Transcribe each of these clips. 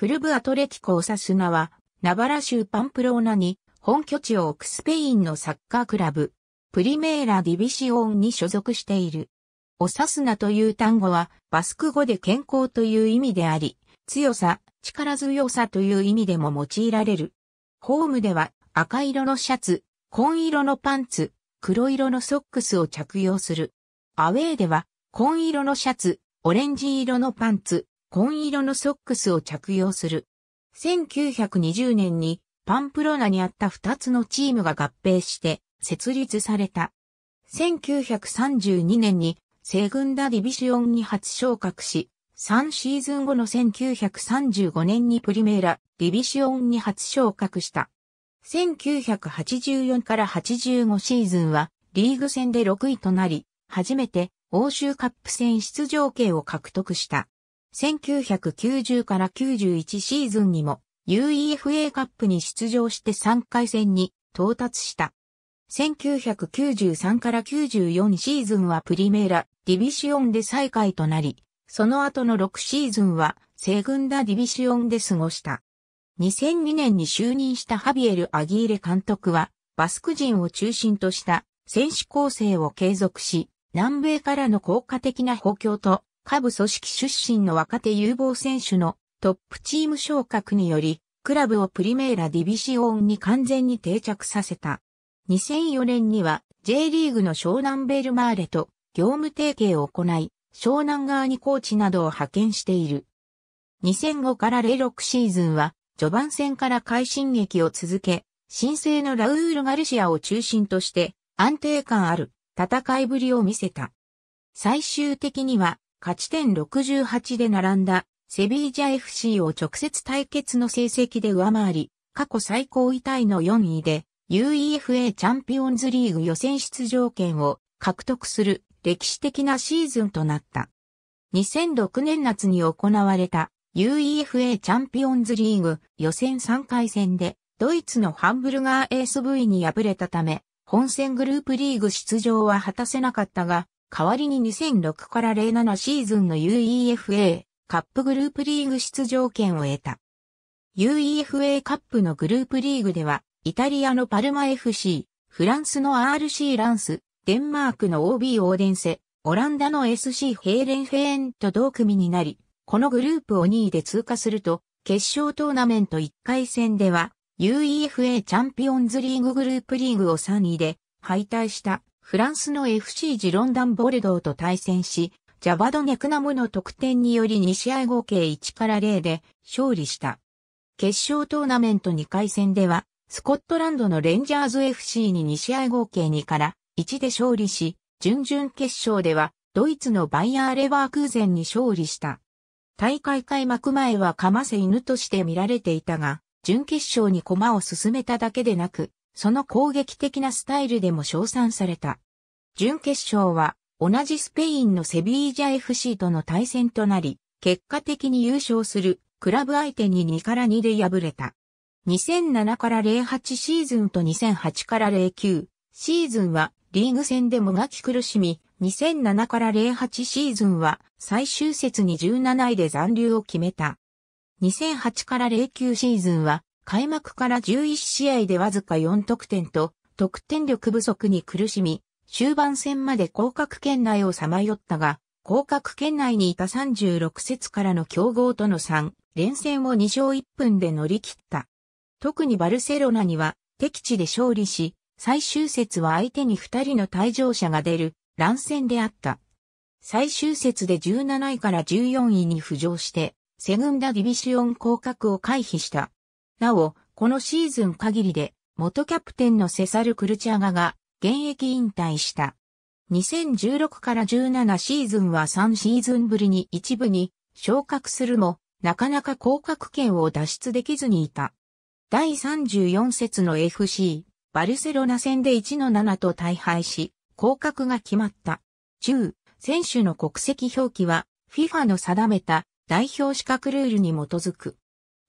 クルブアトレティコ・オサスナは、ナバラ州パンプローナに本拠地を置くスペインのサッカークラブ、プリメーラ・ディビシオンに所属している。オサスナという単語は、バスク語で健康という意味であり、強さ、力強さという意味でも用いられる。ホームでは赤色のシャツ、紺色のパンツ、黒色のソックスを着用する。アウェーでは紺色のシャツ、オレンジ色のパンツ、紺色のソックスを着用する。1920年にパンプロナにあった2つのチームが合併して設立された。1932年にセグンダディビシオンに初昇格し、3シーズン後の1935年にプリメーラ、ディビシオンに初昇格した。1984から85シーズンはリーグ戦で6位となり、初めて欧州カップ戦出場権を獲得した。1990から91シーズンにも UEFA カップに出場して3回戦に到達した。1993から94シーズンはプリメーラ、ディビシオンで最下位となり、その後の6シーズンはセグンダディビシオンで過ごした。2002年に就任したハビエル・アギーレ監督は、バスク人を中心とした選手構成を継続し、南米からの効果的な補強と下部組織出身の若手有望選手のトップチーム昇格により、クラブをプリメーラディビシオンに完全に定着させた。2004年には J リーグの湘南ベルマーレと業務提携を行い、湘南側にコーチなどを派遣している。2005から06シーズンは、序盤戦から快進撃を続け、新生のラウール・ガルシアを中心として、安定感ある戦いぶりを見せた。最終的には、勝ち点68で並んだセビージャ FC を直接対決の成績で上回り、過去最高位タイの4位で UEFA チャンピオンズリーグ予選出場権を獲得する歴史的なシーズンとなった。2006年夏に行われた UEFA チャンピオンズリーグ予選3回戦でドイツのハンブルガー SV に敗れたため本戦グループリーグ出場は果たせなかったが代わりに2006から07シーズンの UEFA カップグループリーグ出場権を得た。UEFA カップのグループリーグでは、イタリアのパルマ FC、フランスの RC ランス、デンマークの OB オーデンセ、オランダの SC ヘーレンフェーンと同組になり、このグループを2位で通過すると、決勝トーナメント1回戦では、UEFA チャンピオンズリーググループリーグを3位で敗退した。フランスの FC ジロンダン・ボルドーと対戦し、ジャバド・ネクナムの得点により2試合合計1から0で勝利した。決勝トーナメント2回戦では、スコットランドのレンジャーズ FC に2試合合計2から1で勝利し、準々決勝ではドイツのバイヤーレバークーゼンに勝利した。大会開幕前はかませ犬として見られていたが、準決勝に駒を進めただけでなく、その攻撃的なスタイルでも称賛された。準決勝は、同じスペインのセビージャ FC との対戦となり、結果的に優勝するクラブ相手に2から2で敗れた。2007から08シーズンと2008から09シーズンはリーグ戦でもがき苦しみ、2007から08シーズンは最終節に17位で残留を決めた。2008から09シーズンは開幕から11試合でわずか4得点と、得点力不足に苦しみ、終盤戦まで降格圏内をさまよったが、降格圏内にいた36節からの強豪との3連戦を2勝1分で乗り切った。特にバルセロナには敵地で勝利し、最終節は相手に2人の退場者が出る乱戦であった。最終節で17位から14位に浮上して、セグンダディビシオン降格を回避した。なお、このシーズン限りで、元キャプテンのセサル・クルチャガが現役引退した。2016から17シーズンは3シーズンぶりに一部に昇格するも、なかなか降格権を脱出できずにいた。第34節の FC、バルセロナ戦で1の7と大敗し、降格が決まった。中、選手の国籍表記は、FIFA の定めた代表資格ルールに基づく。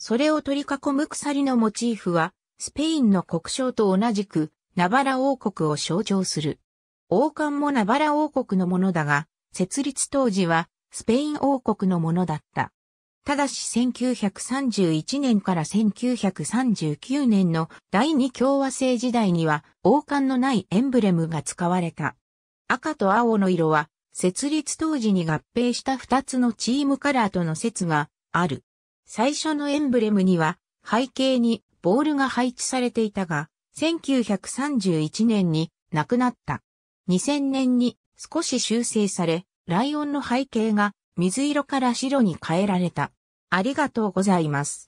それを取り囲む鎖のモチーフは、スペインの国章と同じく、ナバラ王国を象徴する。王冠もナバラ王国のものだが、設立当時は、スペイン王国のものだった。ただし1931年から1939年の第二共和制時代には王冠のないエンブレムが使われた。赤と青の色は設立当時に合併した二つのチームカラーとの説がある。最初のエンブレムには背景にボールが配置されていたが、1931年に亡くなった。2000年に少し修正され、ライオンの背景が水色から白に変えられた。ありがとうございます。